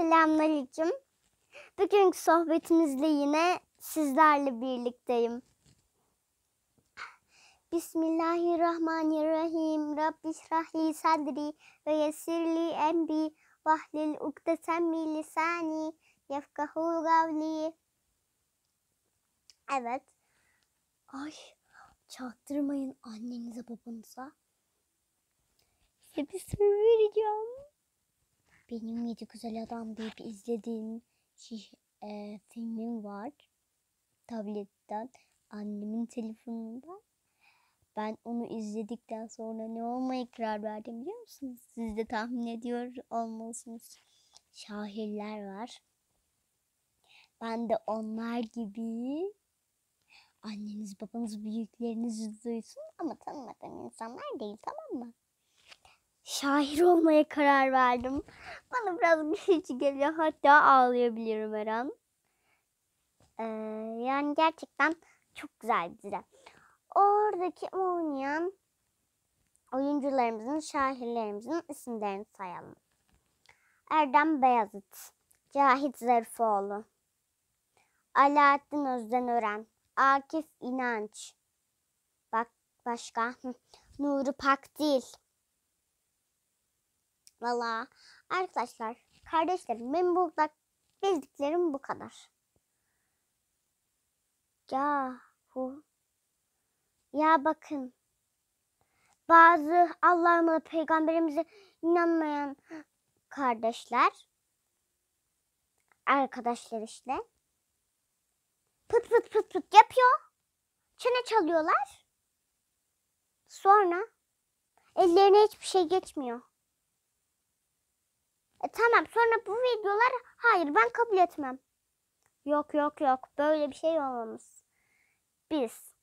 Selamünaleyküm. Bugünkü sohbetimizde yine sizlerle birlikteyim. Bismillahirrahmanirrahim. Rabbi şrahli sadri ve yessirli emri vahlil ukdesen min lisani yefkahu gavli. Evet. Ay çaktırmayın annenize babanıza. Hepsini vereceğim benim yedi güzel adam deyip izlediğim şey, e, filmim var. Tabletten, annemin telefonundan. Ben onu izledikten sonra ne olmaya karar verdim biliyor musunuz? Siz de tahmin ediyor olmalısınız. Şairler var. Ben de onlar gibi anneniz babanız büyükleriniz duysun ama tanımadığım insanlar değil tamam mı? şair olmaya karar verdim. Bana biraz geçici şey geliyor. Hatta ağlayabilirim her an. Ee, yani gerçekten çok güzel bir dizi. Oradaki oynayan oyuncularımızın, şairlerimizin isimlerini sayalım. Erdem Beyazıt, Cahit Zarifoğlu, Alaaddin Özdenören, Akif İnanç, bak başka Nuri Pakdil, Valla arkadaşlar kardeşlerim benim burada bildiklerim bu kadar. Ya bu ya bakın bazı Allah'ıma peygamberimize inanmayan kardeşler arkadaşlar işte pıt pıt pıt pıt yapıyor. Çene çalıyorlar. Sonra ellerine hiçbir şey geçmiyor. E tamam sonra bu videolar hayır ben kabul etmem. Yok yok yok böyle bir şey olamaz. Biz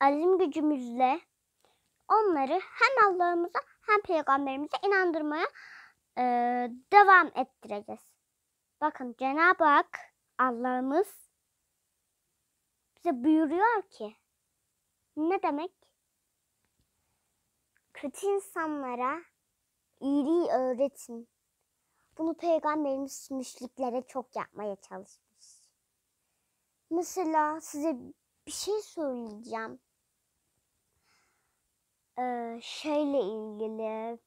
azim gücümüzle onları hem Allah'ımıza hem peygamberimize inandırmaya e, devam ettireceğiz. Bakın Cenab-ı Hak Allah'ımız bize buyuruyor ki ne demek? Kötü insanlara iyiliği öğretin. Bunu peygamberimiz müşriklere çok yapmaya çalışmış. Mesela size bir şey söyleyeceğim. Ee, şeyle ilgili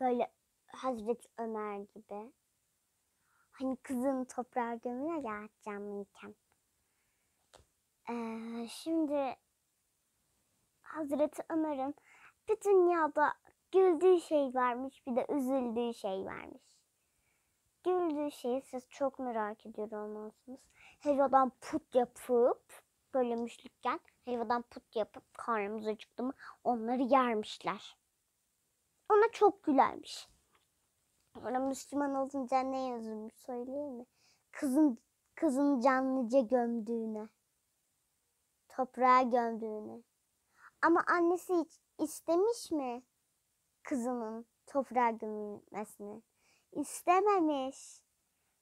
böyle Hazreti Ömer gibi. Hani kızın toprağa gömüne ya atacağım ee, şimdi Hazreti Ömer'in bir dünyada Güldüğü şey varmış bir de üzüldüğü şey varmış. Güldüğü şeyi siz çok merak ediyor olmalısınız. Helvadan put yapıp böyle müşlükken helvadan put yapıp karnımıza çıktı mı onları yermişler. Ona çok gülermiş. Ona Müslüman olunca ne yazılmış söyleyeyim mi? Kızın kızın canlıca gömdüğüne. Toprağa gömdüğüne. Ama annesi hiç istemiş mi? kızının toprağa gömülmesini istememiş.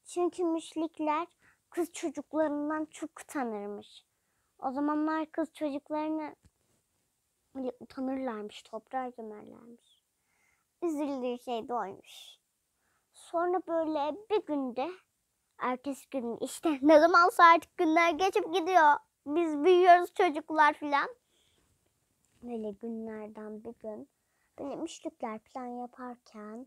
Çünkü müşrikler kız çocuklarından çok utanırmış. O zamanlar kız çocuklarını utanırlarmış, toprağa gömerlermiş. Üzüldüğü şey de Sonra böyle bir günde, ertesi gün işte ne zamansa artık günler geçip gidiyor. Biz büyüyoruz çocuklar filan. Böyle günlerden bir gün böyle müşrikler plan yaparken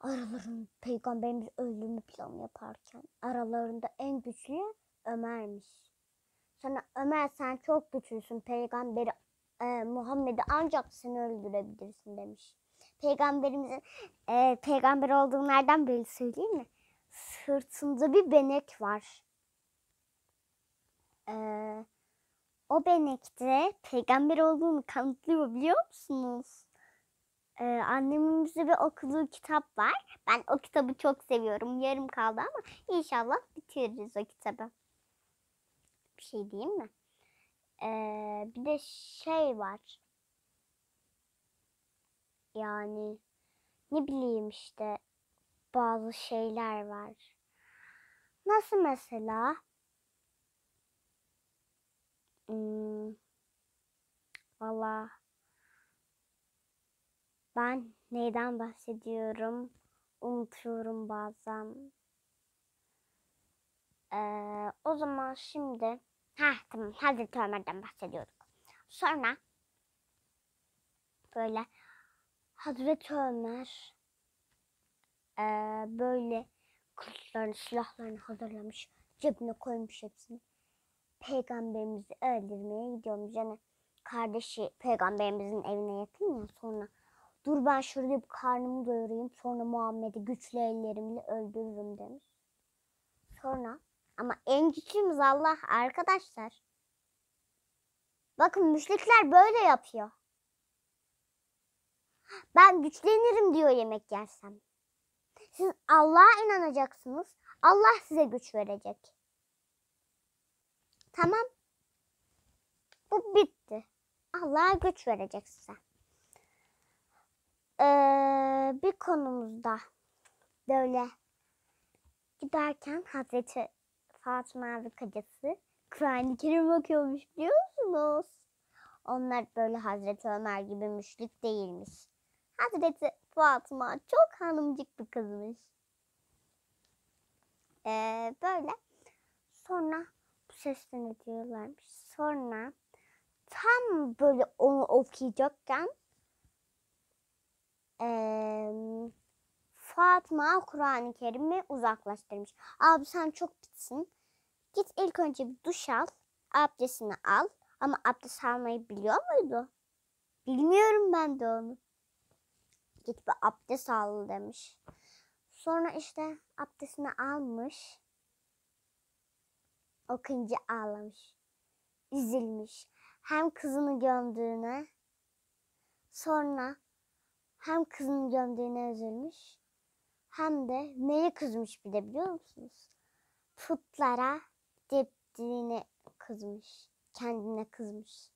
araların peygamberimiz öldürme planı yaparken aralarında en güçlü Ömer'miş. Sana Ömer sen çok güçlüsün peygamberi e, Muhammed'i ancak seni öldürebilirsin demiş. Peygamberimizin e, peygamber olduğu nereden belli söyleyeyim mi? Sırtında bir benek var. E, o benekte peygamber olduğunu kanıtlıyor biliyor musunuz? Ee, annemin bize bir okuduğu kitap var. Ben o kitabı çok seviyorum. Yarım kaldı ama inşallah bitiririz o kitabı. Bir şey diyeyim mi? Ee, bir de şey var. Yani ne bileyim işte bazı şeyler var. Nasıl mesela? Hmm, valla ben neyden bahsediyorum? Unutuyorum bazen. Ee, o zaman şimdi ha tamam Hazreti Ömer'den bahsediyorduk. Sonra böyle Hazreti Ömer e, böyle kılıçlarını, silahlarını hazırlamış. Cebine koymuş hepsini. Peygamberimizi öldürmeye gidiyormuş. Yani kardeşi peygamberimizin evine yakın ya sonra Dur ben şurada bir karnımı doyurayım. Sonra Muhammed'i güçlü ellerimle öldürürüm demiş. Sonra ama en güçlüyümüz Allah arkadaşlar. Bakın müşrikler böyle yapıyor. Ben güçlenirim diyor yemek yersem. Siz Allah'a inanacaksınız. Allah size güç verecek. Tamam. Bu bitti. Allah'a güç verecek size e, bir konumuzda böyle giderken Hazreti Fatıma ve kocası Kur'an-ı Kerim okuyormuş biliyor musunuz? Onlar böyle Hazreti Ömer gibi müşrik değilmiş. Hazreti Fatıma çok hanımcık bir kızmış. Ee, böyle sonra bu sesini diyorlarmış. Sonra tam böyle onu okuyacakken Fatma Kur'an-ı Kerim'i uzaklaştırmış. Abi sen çok bitsin. Git ilk önce bir duş al. Abdestini al. Ama abdest almayı biliyor muydu? Bilmiyorum ben de onu. Git bir abdest al demiş. Sonra işte abdestini almış. Okuyunca ağlamış. Üzülmüş. Hem kızını gömdüğüne sonra hem kızını gömdüğüne üzülmüş hem de neye kızmış bir de biliyor musunuz? Putlara deptiğine kızmış. Kendine kızmış.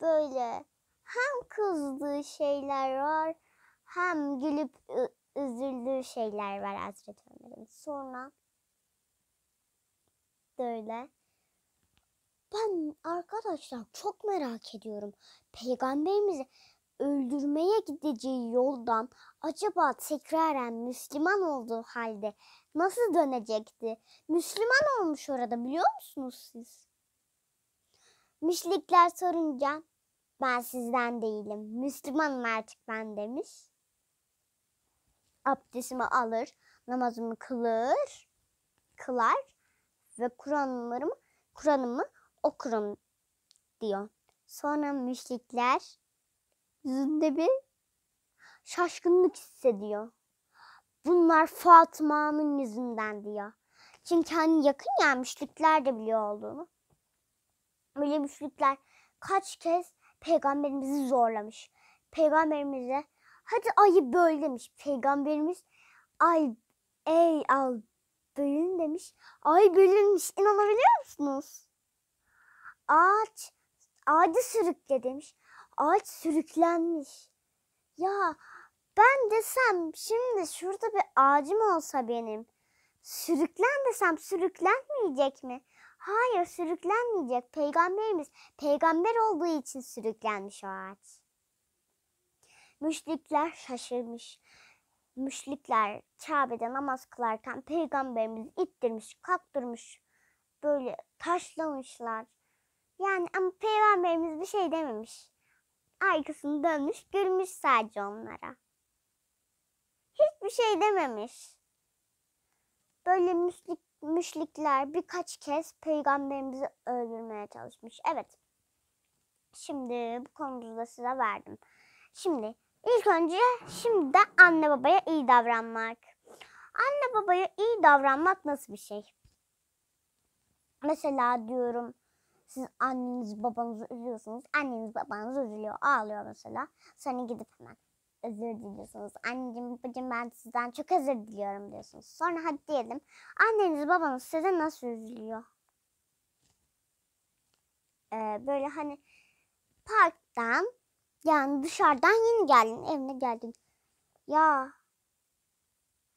Böyle hem kızdığı şeyler var hem gülüp üzüldüğü şeyler var Hazreti Ömer'in. Sonra böyle ben arkadaşlar çok merak ediyorum. Peygamberimizi öldürmeye gideceği yoldan acaba tekraren Müslüman olduğu halde nasıl dönecekti? Müslüman olmuş orada biliyor musunuz siz? Müşrikler sorunca ben sizden değilim, Müslümanım artık ben demiş. Abdestimi alır, namazımı kılır, kılar ve Kur'an'ımı Kur'an'ımı okurum diyor. Sonra müşrikler yüzünde bir şaşkınlık hissediyor. Bunlar Fatma'nın yüzünden diyor. Çünkü hani yakın ya müşrikler de biliyor olduğunu. Böyle müşrikler kaç kez peygamberimizi zorlamış. Peygamberimize hadi ayı böl demiş. Peygamberimiz ay ey al bölün demiş. Ay bölünmüş inanabiliyor musunuz? Ağaç ağacı sürükle demiş. Ağaç sürüklenmiş. Ya ben desem şimdi şurada bir ağacım olsa benim. Sürüklen desem sürüklenmeyecek mi? Hayır sürüklenmeyecek. Peygamberimiz peygamber olduğu için sürüklenmiş o ağaç. Müşrikler şaşırmış. Müşrikler Kabe'de namaz kılarken peygamberimizi ittirmiş, kaktırmış. Böyle taşlamışlar. Yani ama peygamberimiz bir şey dememiş arkasını dönmüş gülmüş sadece onlara. Hiçbir şey dememiş. Böyle müşrik, müşrikler birkaç kez peygamberimizi öldürmeye çalışmış. Evet. Şimdi bu konumuzu da size verdim. Şimdi ilk önce şimdi de anne babaya iyi davranmak. Anne babaya iyi davranmak nasıl bir şey? Mesela diyorum siz anneniz babanızı üzüyorsunuz. Anneniz babanız üzülüyor, ağlıyor mesela. Sonra gidip hemen özür diliyorsunuz. Anneciğim babacığım ben sizden çok özür diliyorum diyorsunuz. Sonra hadi diyelim anneniz babanız size nasıl üzülüyor? Ee, böyle hani parktan yani dışarıdan yeni geldin evine geldin. Ya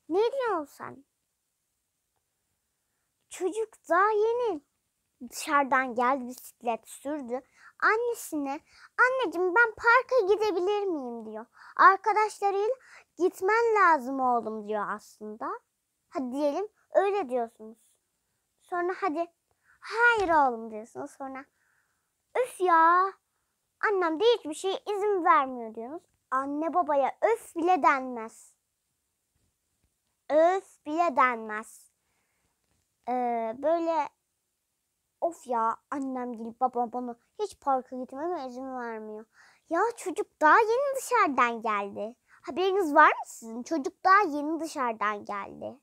ne diyorsun sen? Çocuk daha yeni dışarıdan geldi bisiklet sürdü. Annesine anneciğim ben parka gidebilir miyim diyor. Arkadaşlarıyla gitmen lazım oğlum diyor aslında. Hadi diyelim öyle diyorsunuz. Sonra hadi hayır oğlum diyorsunuz. Sonra öf ya annem de hiçbir şey izin vermiyor diyorsunuz. Anne babaya öf bile denmez. Öf bile denmez. Ee, böyle Of ya annem gelip babam bana hiç parka gitmeme izin vermiyor. Ya çocuk daha yeni dışarıdan geldi. Haberiniz var mı sizin? Çocuk daha yeni dışarıdan geldi.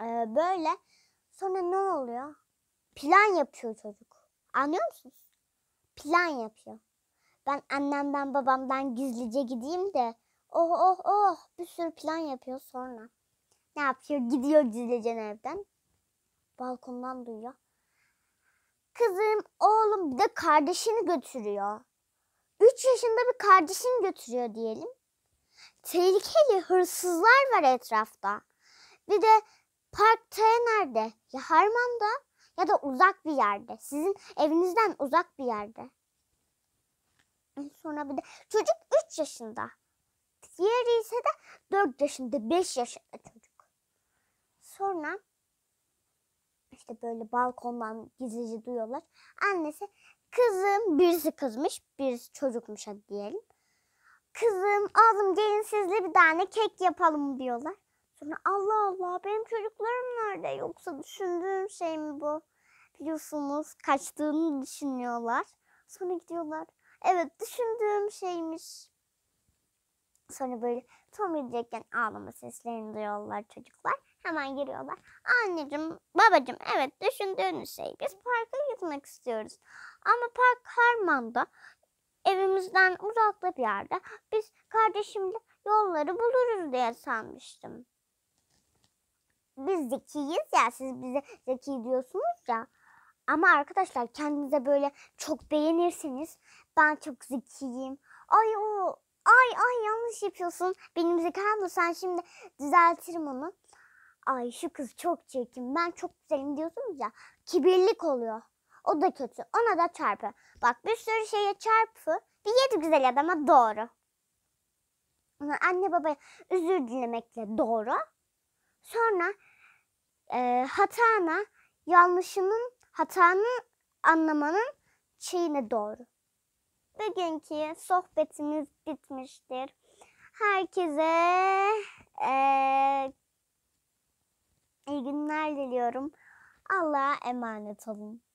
Ee, böyle sonra ne oluyor? Plan yapıyor çocuk. Anlıyor musunuz? Plan yapıyor. Ben annemden babamdan gizlice gideyim de oh oh oh bir sürü plan yapıyor sonra. Ne yapıyor? Gidiyor gizlicen evden. Balkondan duyuyor. Kızım, oğlum bir de kardeşini götürüyor. üç yaşında bir kardeşini götürüyor diyelim. Tehlikeli hırsızlar var etrafta. Bir de parkta nerede? Ya harmanda ya da uzak bir yerde. Sizin evinizden uzak bir yerde. Sonra bir de çocuk 3 yaşında. Diğeri ise de 4 yaşında, 5 yaşında çocuk. Sonra işte böyle balkondan gizlice duyuyorlar. Annesi kızım birisi kızmış birisi çocukmuş hadi diyelim. Kızım oğlum gelin sizle bir tane kek yapalım diyorlar. Sonra Allah Allah benim çocuklarım nerede yoksa düşündüğüm şey mi bu? Biliyorsunuz kaçtığını düşünüyorlar. Sonra gidiyorlar. Evet düşündüğüm şeymiş. Sonra böyle tam edecekken ağlama seslerini duyuyorlar çocuklar. Hemen giriyorlar. Anneciğim, babacığım evet düşündüğünüz şey biz parka gitmek istiyoruz. Ama park Harman'da evimizden uzakta bir yerde biz kardeşimle yolları buluruz diye sanmıştım. Biz zekiyiz ya siz bize zeki diyorsunuz ya. Ama arkadaşlar kendinize böyle çok beğenirseniz ben çok zekiyim. Ay o ay ay yanlış yapıyorsun. Benim zekam da sen şimdi düzeltirim onu ay şu kız çok çirkin ben çok güzelim diyorsunuz ya kibirlik oluyor. O da kötü ona da çarpı. Bak bir sürü şeye çarpı bir yedi güzel adama doğru. Anne babaya özür dilemekle doğru. Sonra e, hatana yanlışının hatanın anlamanın şeyine doğru. Bugünkü sohbetimiz bitmiştir. Herkese e, İyi günler diliyorum. Allah'a emanet olun.